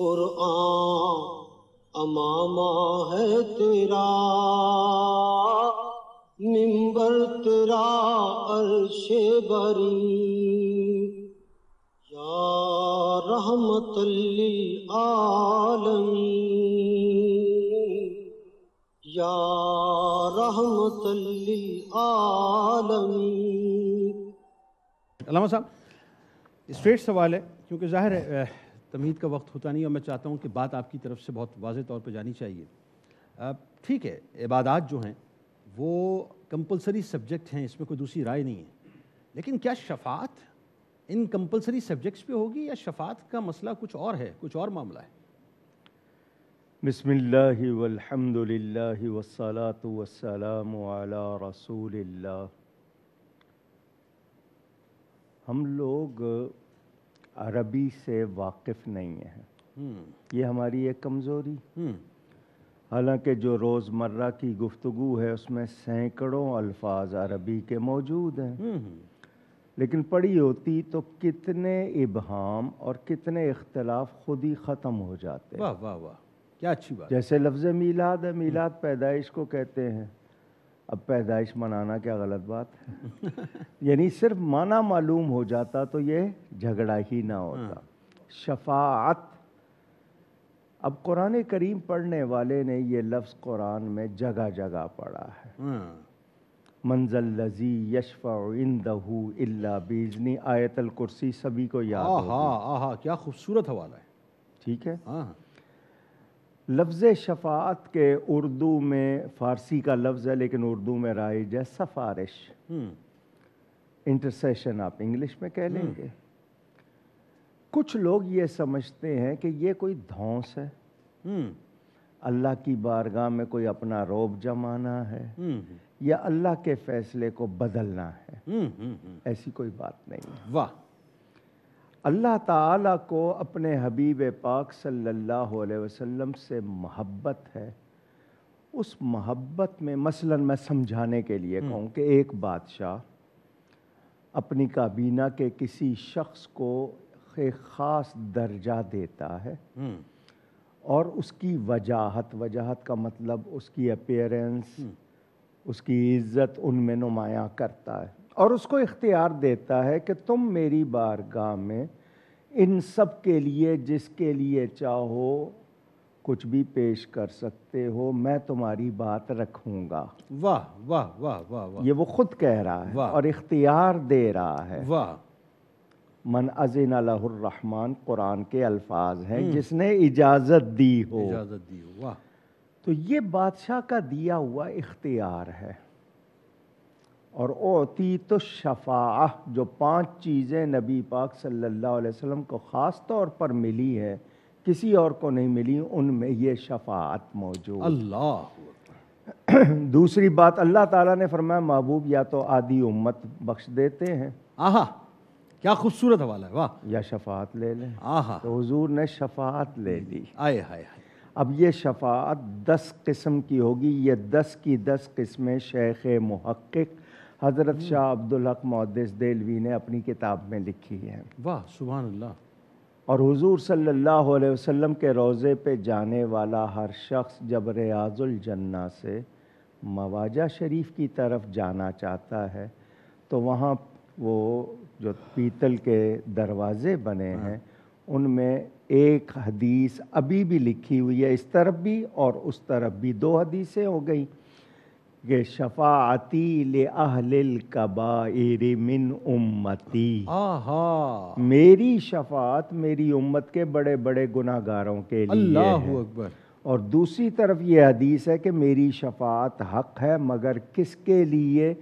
कुरआन अमामा है तेरा मिंबर तेरा अरशे बरी या रहमत आलमी या रहमत आलमी साहब स्ट्रेट सवाल है क्योंकि जाहिर है तमीद का वक्त होता नहीं और मैं चाहता हूँ कि बात आपकी तरफ से बहुत वाज तौर पर जानी चाहिए ठीक है इबादत जो हैं वो कंपलसरी सब्जेक्ट हैं इसमें कोई दूसरी राय नहीं है लेकिन क्या शफात इन कंपलसरी सब्जेक्ट्स पे होगी या शफात का मसला कुछ और है कुछ और मामला है बिसमिल्लाह रसूल हम लोग अरबी से वाकिफ़ नहीं है हम्म। ये हमारी एक कमज़ोरी हम्म। हालांकि जो रोज़मर्रा की गुफ्तु है उसमें सैकड़ों अल्फाज अरबी के मौजूद हैं हम्म, लेकिन पढ़ी होती तो कितने इबहम और कितने इख्तलाफ खुद ही ख़त्म हो जाते वाह वाह वाह क्या अच्छी बात जैसे लफ्ज़ मीलाद है मीलाद पैदाइश को कहते हैं अब पैदाइश मनाना क्या गलत बात है यानी सिर्फ माना मालूम हो जाता तो ये झगड़ा ही ना होता हाँ। शफात अब कुरान करीम पढ़ने वाले ने ये लफ्ज़ कुरान में जगह जगह पढ़ा है हाँ। मंजल लजी यशफ़ादहू इल्ला बीजनी आयतल कुर्सी सभी को याद आहा आहा क्या खूबसूरत हवाला है ठीक है हाँ लफ्ज़ शफात के उर्दू में फ़ारसी का लफ्ज़ है लेकिन उर्दू में राइज है सफारिश इंटरसेशन आप इंग्लिश में कह हम्म। लेंगे कुछ लोग ये समझते हैं कि ये कोई धौंस है हम्म। अल्लाह की बारगाह में कोई अपना रोब जमाना है हम्म। या अल्लाह के फैसले को बदलना है ऐसी कोई बात नहीं वाह अल्लाह ताला को अपने हबीब पाक सल्लल्लाहु अलैहि वसल्लम से मोहब्बत है उस मोहब्बत में मसलन मैं समझाने के लिए हम्म। कहूँ कि एक बादशाह अपनी काबीना के किसी शख्स को एक ख़ास दर्जा देता है हम्म। और उसकी वजाहत वजाहत का मतलब उसकी अपेयरेंस हम्म। उसकी इज़्ज़त उनमें नुमाया करता है और उसको इख्तियार देता है कि तुम मेरी बारगाह में इन सब के लिए जिसके लिए चाहो कुछ भी पेश कर सकते हो मैं तुम्हारी बात रखूंगा वाह वाह वाह वाह वा, ये वो खुद कह रहा है और इख्तियार दे रहा है वाह मन अजिन रहमान कुरान के अल्फाज हैं हम्म। जिसने इजाज़त दी हो इजाज़त दी हो वाह तो ये बादशाह का दिया हुआ इख्तियार है और ओती तो शफा जो पांच चीज़ें नबी पाक सल्लल्लाहु अलैहि वसल्लम को ख़ास तौर पर मिली है किसी और को नहीं मिली उनमें ये शफात मौजूद अल्लाह दूसरी बात अल्लाह ताला ने फरमाया महबूब या तो आदि उम्मत बख्श देते हैं आहा क्या खूबसूरत हवाला है वाह या शफात ले लें आहा तो हजूर ने शफात ले ली आए हाय हाय अब ये शफात दस किस्म की होगी ये दस की दस किस्में शेख महक़ हज़रत शाह अब्दुल हक मुहदस देलवी ने अपनी किताब में लिखी है वाह सुबह अल्लाह और हुजूर सल्लल्लाहु अलैहि वसल्लम के रोज़े पे जाने वाला हर शख्स जब रियाजुल जन्ना से मवाजा शरीफ की तरफ जाना चाहता है तो वहाँ वो जो पीतल के दरवाज़े बने हाँ। हैं उनमें एक हदीस अभी भी लिखी हुई है इस तरफ भी और उस तरफ भी दो हदीसें हो गई कि शफाती ले अहलिल मिन उम्मती आहा मेरी शफात मेरी उम्मत के बड़े बड़े गुनागारों के लिए अल्लाह अकबर और दूसरी तरफ ये हदीस है कि मेरी शफात हक है मगर किसके लिए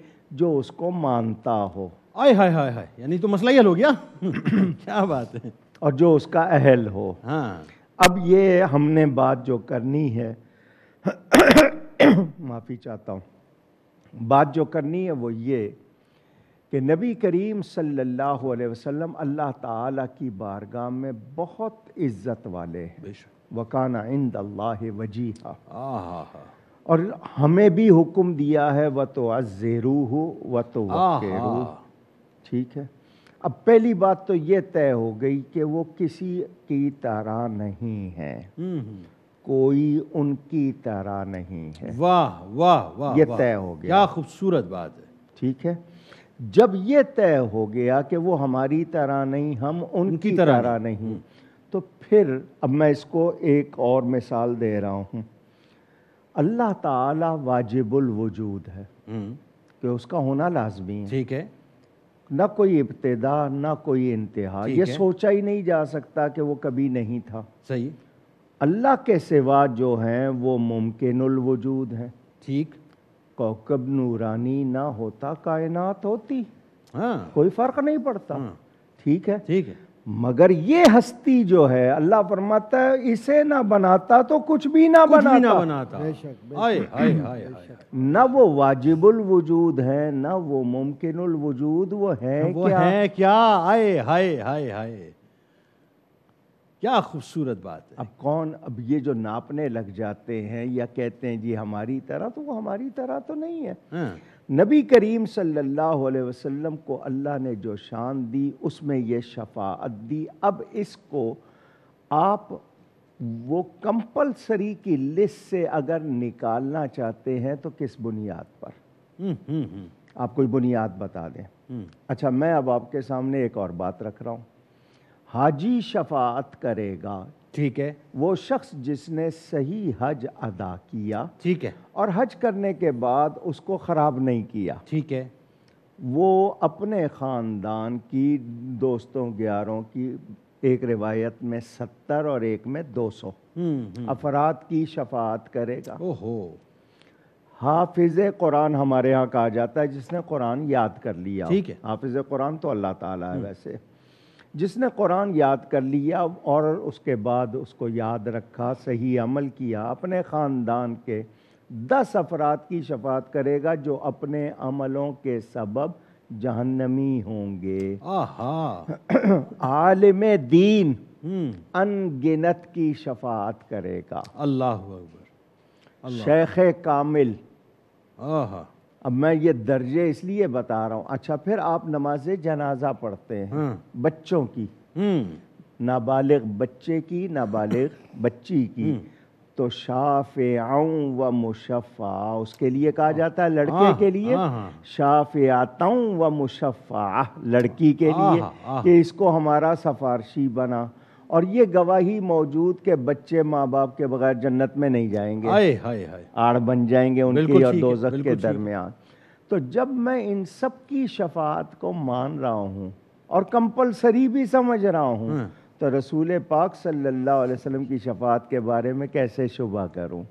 जो उसको मानता हो आय हाय हाय हाय यानी तो मसला ही हल हो गया क्या बात है और जो उसका अहल हो हाँ अब ये हमने बात जो करनी है माफ़ी चाहता हूँ बात जो करनी है वो ये कि नबी करीम सल्लल्लाहु अलैहि वसल्लम अल्लाह ताला की बारगाह में बहुत इज़्ज़त वाले हैं वकाना इंद अल्लाह वजीहा और हमें भी हुक्म दिया है व तो अज़ेरू हो व तो ठीक है अब पहली बात तो ये तय हो गई कि वो किसी की तरह नहीं है हम्म, हम्म। कोई उनकी तरह नहीं है वाह वाह वाह ये तय हो गया क्या खूबसूरत बात है ठीक है जब ये तय हो गया कि वो हमारी तरह नहीं हम उनकी, उनकी तरह, तरह नहीं, नहीं। तो फिर अब मैं इसको एक और मिसाल दे रहा हूँ अल्लाह ताला वाजिबुल वजूद है हम्म। कि उसका होना लाजमी है ठीक है ना कोई इब्तदा ना कोई इंतहा ये सोचा ही नहीं जा सकता कि वो कभी नहीं था सही अल्लाह के सिवा जो हैं वो मुमकिन वजूद हैं ठीक कौकब नूरानी ना होता कायनात होती हाँ कोई फ़र्क नहीं पड़ता हाँ। ठीक है ठीक है मगर ये हस्ती जो है अल्लाह फरमाता है इसे ना बनाता तो कुछ भी ना कुछ बनाता भी ना बनाता बेशक, बेशक, आए, आए, आए, आए, ना वो वाजिबुल वजूद है ना वो मुमकिन वजूद वो है वो क्या? है क्या आए हाय हाय हाय क्या खूबसूरत बात है अब कौन अब ये जो नापने लग जाते हैं या कहते हैं जी हमारी तरह तो वो हमारी तरह तो नहीं है हाँ। नबी करीम सल्लल्लाहु अलैहि वसल्लम को अल्लाह ने जो शान दी उसमें ये शफात दी अब इसको आप वो कंपलसरी की लिस्ट से अगर निकालना चाहते हैं तो किस बुनियाद पर हुँ, हुँ, हुँ। आप कोई बुनियाद बता दें हम्म। अच्छा मैं अब आपके सामने एक और बात रख रहा हूँ हाजी शफात करेगा ठीक है वो शख्स जिसने सही हज अदा किया ठीक है और हज करने के बाद उसको ख़राब नहीं किया ठीक है वो अपने ख़ानदान की दोस्तों ग्यारों की एक रिवायत में सत्तर और एक में दो सौ हम्म, हम्म। अफराद की शफात करेगा ओहो हाफिज कुरान हमारे यहाँ कहा जाता है जिसने कुरान याद कर लिया ठीक है हाफिज कुरान तो अल्लाह ताला है हम्म। वैसे जिसने कुरान याद कर लिया और उसके बाद उसको याद रखा सही अमल किया अपने ख़ानदान के दस अफराद की शफात करेगा जो अपने अमलों के सबब जहन्नमी होंगे आहा आलिम दीन हम्म। अनगिनत की शफात करेगा अल्लाह शेख कामिल आहा अब मैं ये दर्जे इसलिए बता रहा हूँ अच्छा फिर आप नमाज जनाजा पढ़ते हैं हाँ। बच्चों की हम्म। नाबालिग बच्चे की नाबालिग बच्ची की हम्म। तो शाफ़ाऊँ व मुशफ़ा उसके लिए कहा हाँ। जाता है लड़के हाँ। के लिए शाफ़ाताऊँ व मुशफ़ा लड़की के लिए कि इसको हमारा सफारशी बना और ये गवाही मौजूद के बच्चे माँ बाप के बगैर जन्नत में नहीं जाएंगे हाय हाय हाय आड़ बन जाएंगे उनकी और दो के दरमियान तो जब मैं इन सब की शफात को मान रहा हूँ और कंपलसरी भी समझ रहा हूँ हाँ। तो रसूल पाक सल्लल्लाहु अलैहि वसल्लम की शफात के बारे में कैसे शुभा करूँ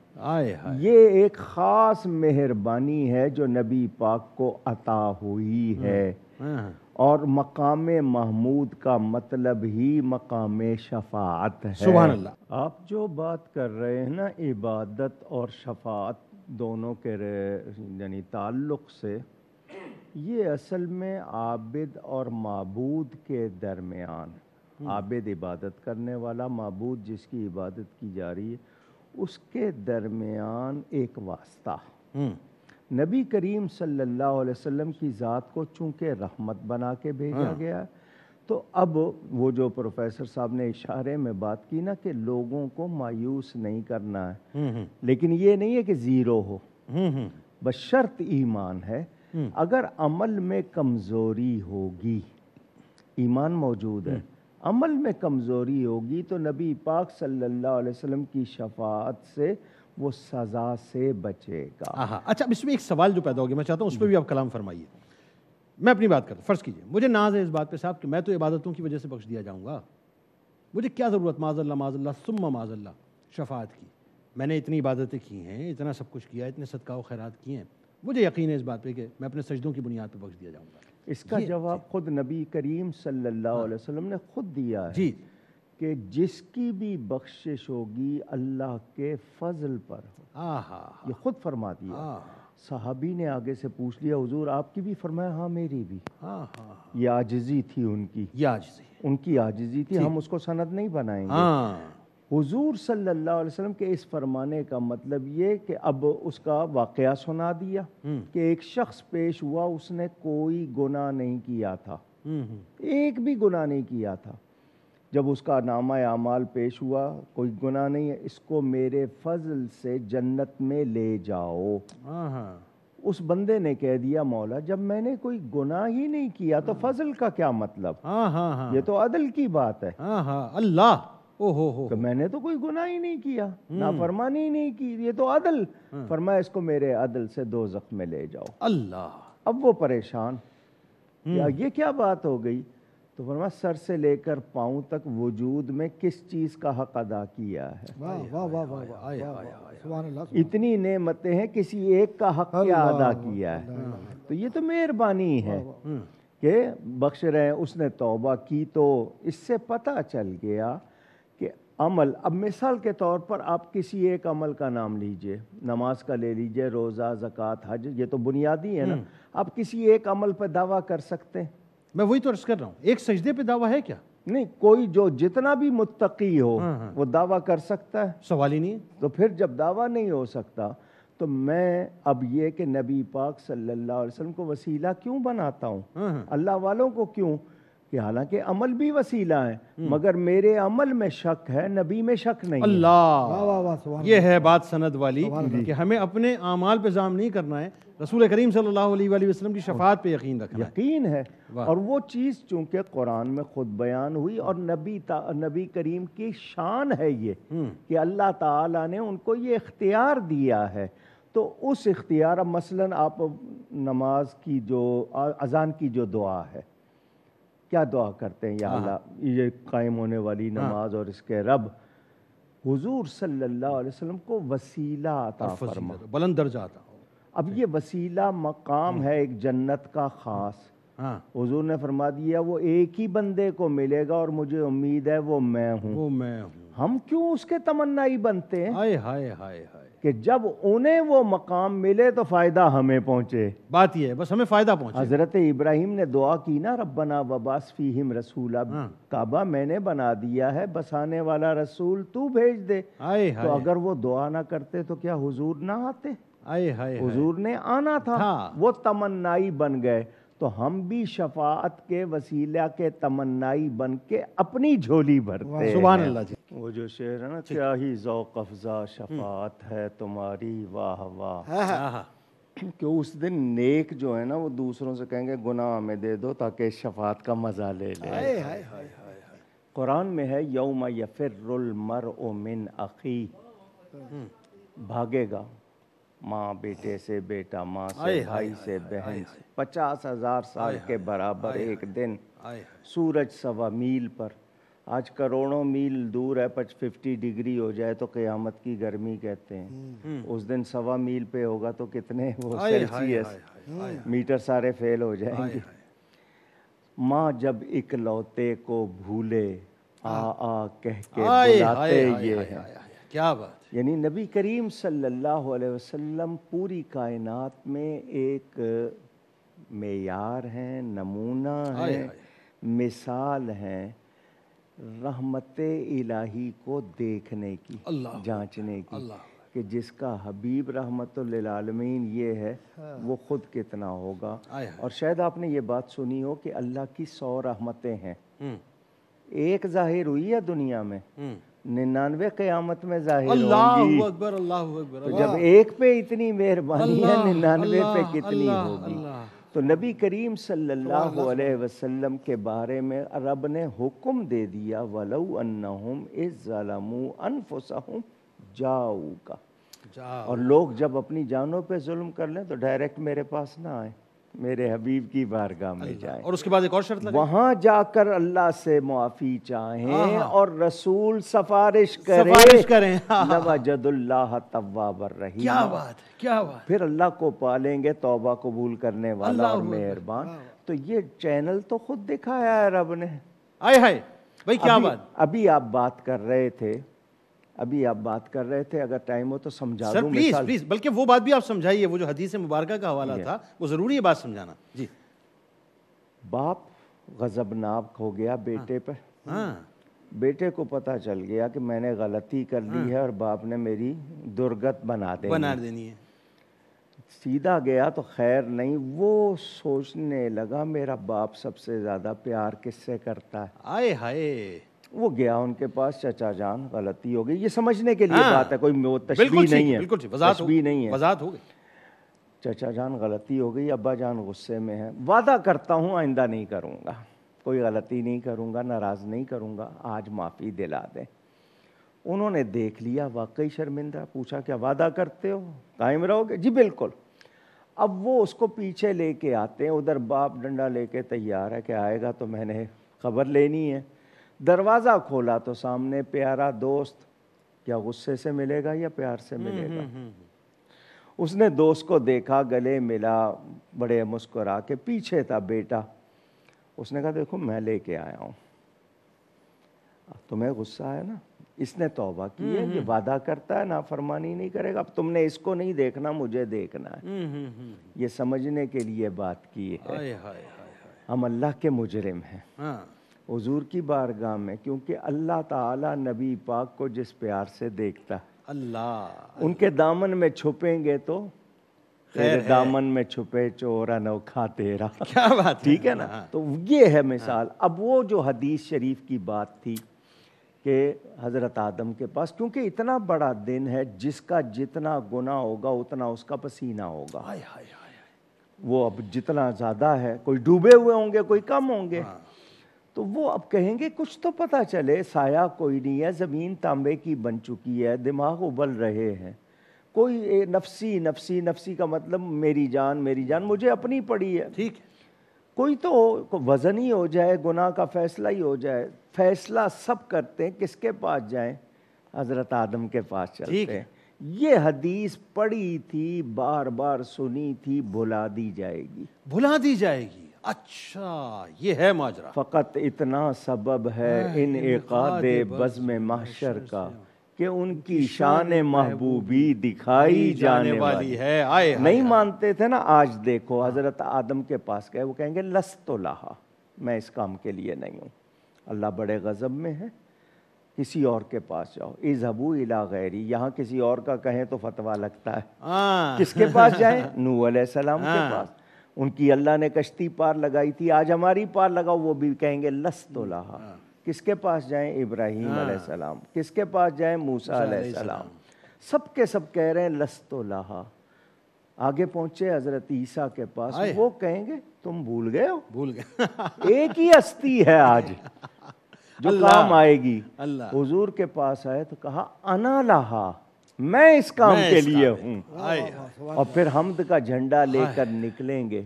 ये एक ख़ास मेहरबानी है जो नबी पाक को अता हुई है हाँ। और मकाम महमूद का मतलब ही मकाम शफात है सुबह अल्लाह आप जो बात कर रहे हैं ना इबादत और शफात दोनों के यानी ताल्लुक से ये असल में आबिद और मबूद के दरमियान हम्म। आबिद इबादत करने वाला मबूद जिसकी इबादत की जा रही है उसके दरमियान एक वास्ता हम्म। नबी करीम सल्लल्लाहु अलैहि वसल्लम की ज़ात को चूँकि रहमत बना के भेजा हाँ। गया तो अब वो जो प्रोफेसर साहब ने इशारे में बात की ना कि लोगों को मायूस नहीं करना है हम्म, हम्म। लेकिन ये नहीं है कि ज़ीरो हो हम्म, बशर्त ईमान है अगर अमल में कमज़ोरी होगी ईमान मौजूद है अमल में कमज़ोरी होगी तो नबी पाक सल्लल्लाहु अलैहि वसल्लम की शफात से वो सज़ा से बचेगा अच्छा इसमें एक सवाल जो पैदा हो गया मैं चाहता हूँ उस पर भी आप कलाम फरमाइए मैं अपनी बात करता फ़र्ज़ कीजिए मुझे नाज है इस बात पे साहब कि मैं तो इबादतों की वजह से बख्श दिया जाऊँगा मुझे क्या ज़रूरत माजल्ला माजल्ला सुम्मा माजल्ला शफात की मैंने इतनी इबादतें की हैं इतना सब कुछ किया इतने सदका व खैरात किए हैं मुझे यकीन है इस बात पे कि मैं अपने सजदों की बुनियाद पर बख्श दिया जाऊँगा इसका जवाब खुद नबी करीम सल्लल्लाहु अलैहि वसल्लम ने खुद दिया है जी कि जिसकी भी बख्शिश होगी अल्लाह के फजल पर हो ये खुद फरमा दिया हाँ। साहबी ने आगे से पूछ लिया हुजूर आपकी भी फरमाया हाँ मेरी भी हाँ, हाँ, ये आजजी थी उनकी ये आजजी उनकी आजजी थी हम उसको सनद नहीं बनाएंगे हुजूर सल्लल्लाहु अलैहि वसल्लम के इस फरमाने का मतलब ये कि अब उसका वाकया सुना दिया हम्म। कि एक शख्स पेश हुआ उसने कोई गुनाह नहीं किया था हम्म, हम्म। एक भी गुनाह नहीं किया था जब उसका नामा अमाल पेश हुआ कोई गुना नहीं है इसको मेरे फजल से जन्नत में ले जाओ उस बंदे ने कह दिया मौला जब मैंने कोई गुना ही नहीं किया तो हाँ। फजल का क्या मतलब ये तो अदल की बात है अल्लाह ओहो हो तो मैंने तो कोई गुना ही नहीं किया हम्म। ना फरमानी नहीं की ये तो अदल हाँ। फरमाया इसको मेरे अदल से दो जख्म में ले जाओ अल्लाह अब वो परेशान हम्म। ये क्या बात हो गई तो फरमा सर से लेकर पाँव तक वजूद में किस चीज़ का हक अदा किया है इतनी नेमतें हैं किसी एक का हक क्या अदा किया है तो ये तो मेहरबानी है हम्म। कि बख्श रहे हैं उसने तौबा की तो इससे पता चल गया कि अमल अब मिसाल के तौर पर आप किसी एक अमल का नाम लीजिए नमाज का ले लीजिए रोज़ा जक़ात हज ये तो बुनियादी है ना हम्म। आप किसी एक अमल पर दावा कर सकते हैं मैं वही तो अर्ज कर रहा हूँ एक सजदे पे दावा है क्या नहीं कोई जो जितना भी मुत्तकी हो हाँ हाँ। वो दावा कर सकता है सवाल ही नहीं तो फिर जब दावा नहीं हो सकता तो मैं अब ये कि नबी पाक सल्लल्लाहु अलैहि वसल्लम को वसीला क्यों बनाता हूँ हाँ।, हाँ। अल्लाह वालों को क्यों कि हालांकि अमल भी वसीला है हम्म। मगर मेरे अमल में शक है नबी में शक नहीं अल्लाह ये है बात सनद वाली कि हमें अपने अमाल पे जाम नहीं करना है रसूल करीम सल्लल्लाहु अलैहि वसल्लम की शफात पे यकीन रखना यकीन है और वो चीज़ चूंकि कुरान में खुद बयान हुई और नबी नबी करीम की शान है ये हम्म। कि अल्लाह ताला ने उनको ये इख्तियार दिया है तो उस इख्तियार मसलन आप नमाज की जो अजान की जो दुआ है क्या दुआ करते हैं या हाँ। अल्लाह ये कायम होने वाली हाँ। नमाज और इसके रब हुजूर सल्लल्लाहु अलैहि वसल्लम को वसीला अता फरमा बुलंद दर्जा अता अब ये वसीला मकाम हम्म। है एक जन्नत का ख़ास हाँ ने फरमा दिया वो एक ही बंदे को मिलेगा और मुझे उम्मीद है वो मैं हूँ वो मैं हूँ हम क्यों उसके तमन्नाई बनते हैं हाय हाय हाय हाय कि जब उन्हें वो मकाम मिले तो फ़ायदा हमें पहुंचे बात ये है बस हमें फ़ायदा पहुंचे हज़रत इब्राहिम ने दुआ की ना रबना वबास फ़ीहिम अब हाँ। काबा मैंने बना दिया है बसाने वाला रसूल तू भेज दे आए तो अगर वो दुआ ना करते तो क्या हुजूर ना आते आए हाय हुजूर ने आना था, था। वो तमन्नाई बन गए तो हम भी शफात के वसीला के तमन्नाई बन के अपनी झोली भरते हैं जी वो जो शेर है ना क्या ही जौक अफजा शफात हम्म। है तुम्हारी वाह वाह हाँ, हाँ। हाँ, क्यों उस दिन नेक जो है ना वो दूसरों से कहेंगे गुनाह में दे दो ताकि शफात का मजा ले ले हाय हाय हाय कुरान में है यौमा यफिर मर ओ मिन अखी हम्म। भागेगा माँ बेटे से बेटा माँ से भाई से बहन से पचास हजार साल के बराबर एक दिन सूरज सवा मील पर आज करोड़ों मील दूर है पच फिफ्टी डिग्री हो जाए तो क़यामत की गर्मी कहते हैं हम्म। हम्म। उस दिन सवा मील पे होगा तो कितने वो सेल्सियस मीटर सारे फेल हो जाएंगे माँ जब इकलौते को भूले आ हाँ। आ कह के बुलाते ये है क्या बात यानी नबी करीम सल्लल्लाहु अलैहि वसल्लम पूरी कायनात में एक मैार हैं नमूना है मिसाल हैं रहमत इलाही को देखने की जांचने की कि जिसका हबीब रहमत आलमीन ये है हाँ। वो ख़ुद कितना होगा और शायद आपने ये बात सुनी हो कि अल्लाह की सौ रहमतें हैं हम्म। एक जाहिर हुई है दुनिया में हम्म। निन्यानवे क्यामत में जाहिर होंगी अकबर अल्लाह अकबर तो जब एक पे इतनी मेहरबानी है निन्यानवे पे कितनी होगी तो नबी करीम सल्लल्लाहु अलैहि वसल्लम के बारे में रब ने हुक्म दे दिया वलऊ अन्नहुम इज़लमू अनफुसहुम जाऊ का और लोग जब अपनी जानों पे जुल्म कर लें तो डायरेक्ट मेरे पास ना आए मेरे हबीब की बारगाह में जाए और उसके बाद एक और शर्त वहां जाकर अल्लाह से माफी चाहें और रसूल सफारिश करें सफारिश करें नवाजदुल्लाह तवाबर रही क्या बात क्या बात फिर अल्लाह को पालेंगे तौबा कबूल करने वाला और मेहरबान तो ये चैनल तो खुद दिखाया है रब ने आए हाय भाई क्या बात अभी आप बात कर रहे थे अभी आप बात कर रहे थे अगर टाइम हो तो समझा सर प्लीज प्लीज बल्कि वो बात भी आप समझाइए वो जो हदीस मुबारक का हवाला था वो ज़रूरी है बात समझाना जी बाप गजबनाक हो गया हाँ। बेटे पर हाँ। बेटे को पता चल गया कि मैंने गलती कर ली हाँ। है और बाप ने मेरी दुर्गत बना देनी बना देनी है सीधा गया तो खैर नहीं वो सोचने लगा मेरा बाप सबसे ज़्यादा प्यार किससे करता है आए हाय वो गया उनके पास चचा जान गलती हो गई ये समझने के लिए हाँ, बात है कोई वो तस्वीर नहीं है तस्वीर नहीं है वजात हो गई चचा जान गलती हो गई अब्बा जान गुस्से में है वादा करता हूँ आइंदा नहीं करूँगा कोई गलती नहीं करूँगा नाराज़ नहीं करूँगा आज माफ़ी दिला दें उन्होंने देख लिया वाकई शर्मिंदा पूछा क्या वादा करते हो कायम रहोगे जी बिल्कुल अब वो उसको पीछे लेके आते हैं उधर बाप डंडा लेके तैयार है कि आएगा तो मैंने खबर लेनी है दरवाज़ा खोला तो सामने प्यारा दोस्त या गुस्से से मिलेगा या प्यार से हम्म, मिलेगा हम्म, हम्म, उसने दोस्त को देखा गले मिला बड़े मुस्कुरा के पीछे था बेटा उसने कहा देखो मैं लेके आया हूँ तुम्हें गुस्सा आया ना इसने तौबा की है कि वादा करता है ना फरमानी नहीं करेगा अब तुमने इसको नहीं देखना मुझे देखना है ये समझने के लिए बात की है हम अल्लाह के मुजरिम हैं हाँ। हजूर की बारगाह में क्योंकि अल्लाह ताला नबी पाक को जिस प्यार से देखता है अल्लाह उनके दामन में छुपेंगे तो तेरे दामन में छुपे चोर अनोखा तेरा क्या बात ठीक है ना हाँ। तो ये है हाँ। मिसाल हाँ। अब वो जो हदीस शरीफ की बात थी कि हज़रत आदम के पास क्योंकि इतना बड़ा दिन है जिसका जितना गुना होगा उतना उसका पसीना होगा हाय हाय हाय वो अब जितना ज़्यादा है कोई डूबे हुए होंगे कोई कम होंगे हाँ। तो वो अब कहेंगे कुछ तो पता चले साया कोई नहीं है ज़मीन तांबे की बन चुकी है दिमाग उबल रहे हैं कोई नफसी नफसी नफसी का मतलब मेरी जान मेरी जान मुझे अपनी पड़ी है ठीक है कोई तो को वज़न ही हो जाए गुनाह का फ़ैसला ही हो जाए फैसला सब करते हैं किसके पास जाएं हज़रत आदम के पास चलते हैं ये हदीस पढ़ी थी बार बार सुनी थी भुला दी जाएगी भुला दी जाएगी अच्छा ये है माजरा फ़कत इतना सबब है हाँ, इन एकाद बज़म महशर का कि उनकी शान महबूबी दिखाई जाने वाली है आए नहीं मानते थे ना आज देखो हज़रत आदम के पास गए वो कहेंगे लस तो लाहा मैं इस काम के लिए नहीं हूँ अल्लाह बड़े गज़ब में है किसी और के पास जाओ इजहबू इला गैरी यहाँ किसी और का कहें तो फतवा लगता है हाँ। किसके पास जाए नू सलाम के हाँ। पास उनकी अल्लाह ने कश्ती पार लगाई थी आज हमारी पार लगाओ वो भी कहेंगे लस तो लहा हाँ। किसके पास जाएं इब्राहिम हाँ। सलाम किसके पास जाएं मूसा सलाम सब के सब कह रहे हैं लस तो लहा आगे पहुंचे हजरत ईसा के पास वो कहेंगे तुम भूल गए हो भूल गए एक ही अस्थि है आज जो काम आएगी अल्लाह हुजूर के पास आए तो कहा अना लहा मैं इस काम मैं के इस लिए हूँ और फिर हमद का झंडा लेकर निकलेंगे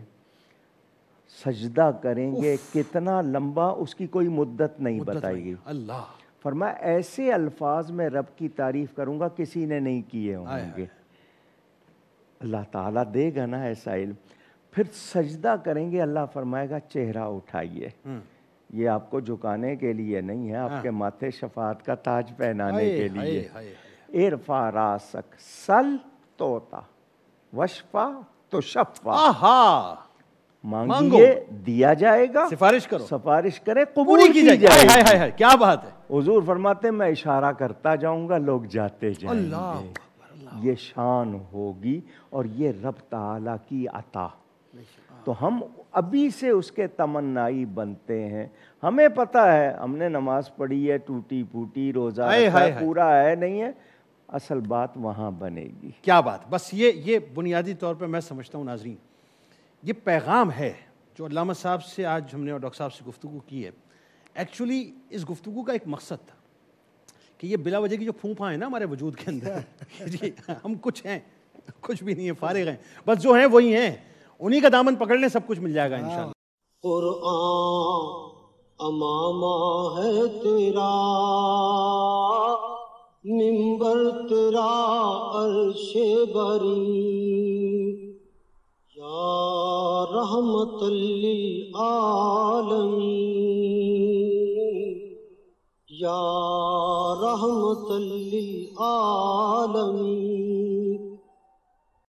सजदा करेंगे कितना लंबा उसकी कोई मुद्दत नहीं बताएगी अल्लाह फरमा ऐसे अल्फाज में रब की तारीफ करूंगा किसी ने नहीं किए होंगे अल्लाह ताला देगा ना ऐसा इल्म फिर सजदा करेंगे अल्लाह फरमाएगा चेहरा उठाइए हम्म। ये आपको झुकाने के लिए नहीं है आपके हाँ। माथे शफात का ताज पहनाने के लिए इरफा रासक सल तोता वशफा तो शफा आहा मांगिए दिया जाएगा सिफारिश करो सिफारिश करे कबूल की जाएगी हाय हाय हाय क्या बात है हुजूर फरमाते मैं इशारा करता जाऊंगा लोग जाते जाएंगे ये शान होगी और ये रब ताला की अता तो हम अभी से उसके तमन्नाई बनते हैं हमें पता है हमने नमाज पढ़ी है टूटी फूटी रोज़ा है पूरा है नहीं है असल बात वहाँ बनेगी क्या बात बस ये ये बुनियादी तौर पर मैं समझता हूँ नाजरीन ये पैगाम है जो अलामा साहब से आज हमने और डॉक्टर साहब से गुफ्तु की है एक्चुअली इस गुफ्तु का एक मकसद था कि ये बिला वजह की जो फूफा है ना हमारे वजूद के अंदर जी हम कुछ हैं कुछ भी नहीं है फारिग हैं बस जो हैं वही हैं उन्हीं का दामन पकड़ लें सब कुछ मिल जाएगा हाँ। इन अमामा है तेरा मिंबर तेरा अरशे बरी या रहमत आलमी या रहमत आलमी